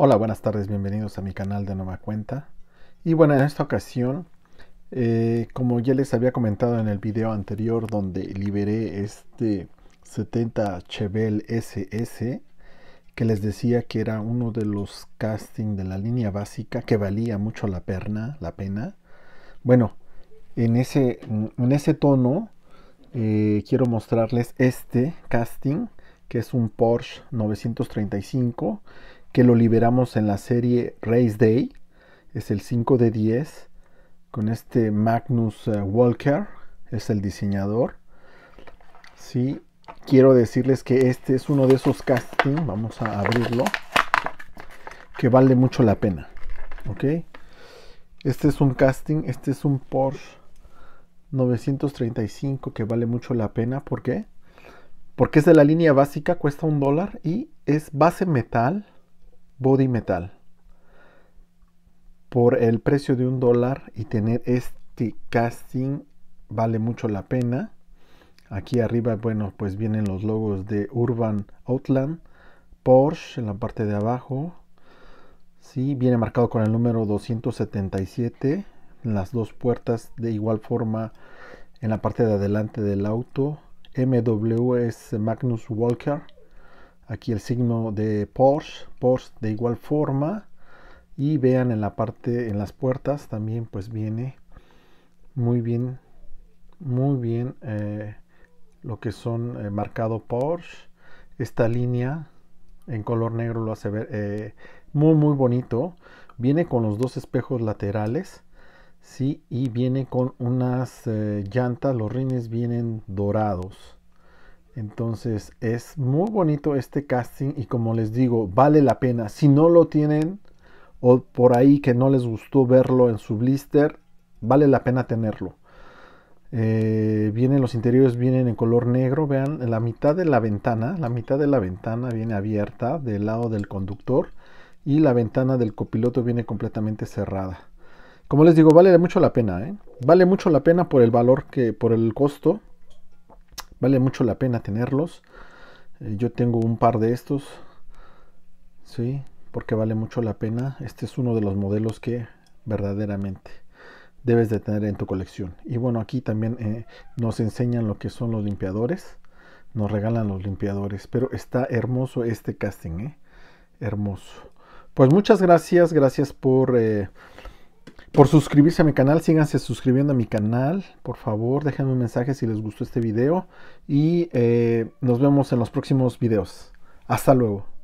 Hola, buenas tardes, bienvenidos a mi canal de Nueva Cuenta. Y bueno, en esta ocasión, eh, como ya les había comentado en el video anterior donde liberé este 70 Chevel SS, que les decía que era uno de los casting de la línea básica que valía mucho la perna, la pena. Bueno, en ese, en ese tono eh, quiero mostrarles este casting que es un Porsche 935 que lo liberamos en la serie Race Day. Es el 5 de 10 con este Magnus eh, Walker, es el diseñador. Sí, quiero decirles que este es uno de esos castings, vamos a abrirlo, que vale mucho la pena. ¿Ok? Este es un casting, este es un Porsche 935 que vale mucho la pena. ¿Por qué? Porque es de la línea básica, cuesta un dólar y es base metal body metal por el precio de un dólar y tener este casting vale mucho la pena aquí arriba bueno pues vienen los logos de Urban Outland Porsche en la parte de abajo sí viene marcado con el número 277 las dos puertas de igual forma en la parte de adelante del auto MWS Magnus Walker aquí el signo de Porsche, Porsche de igual forma y vean en la parte en las puertas también pues viene muy bien muy bien eh, lo que son eh, marcado Porsche esta línea en color negro lo hace ver eh, muy muy bonito viene con los dos espejos laterales sí y viene con unas llantas los rines vienen dorados entonces es muy bonito este casting y como les digo, vale la pena. Si no lo tienen o por ahí que no les gustó verlo en su blister, vale la pena tenerlo. Eh, vienen los interiores, vienen en color negro. Vean, la mitad de la ventana, la mitad de la ventana viene abierta del lado del conductor y la ventana del copiloto viene completamente cerrada. Como les digo, vale mucho la pena, ¿eh? vale mucho la pena por el valor que, por el costo Vale mucho la pena tenerlos. Eh, yo tengo un par de estos. Sí, porque vale mucho la pena. Este es uno de los modelos que verdaderamente debes de tener en tu colección. Y bueno, aquí también eh, nos enseñan lo que son los limpiadores. Nos regalan los limpiadores. Pero está hermoso este casting, eh, Hermoso. Pues muchas gracias, gracias por por suscribirse a mi canal. Síganse suscribiendo a mi canal, por favor. Déjenme un mensaje si les gustó este video. Y eh, nos vemos en los próximos videos. Hasta luego.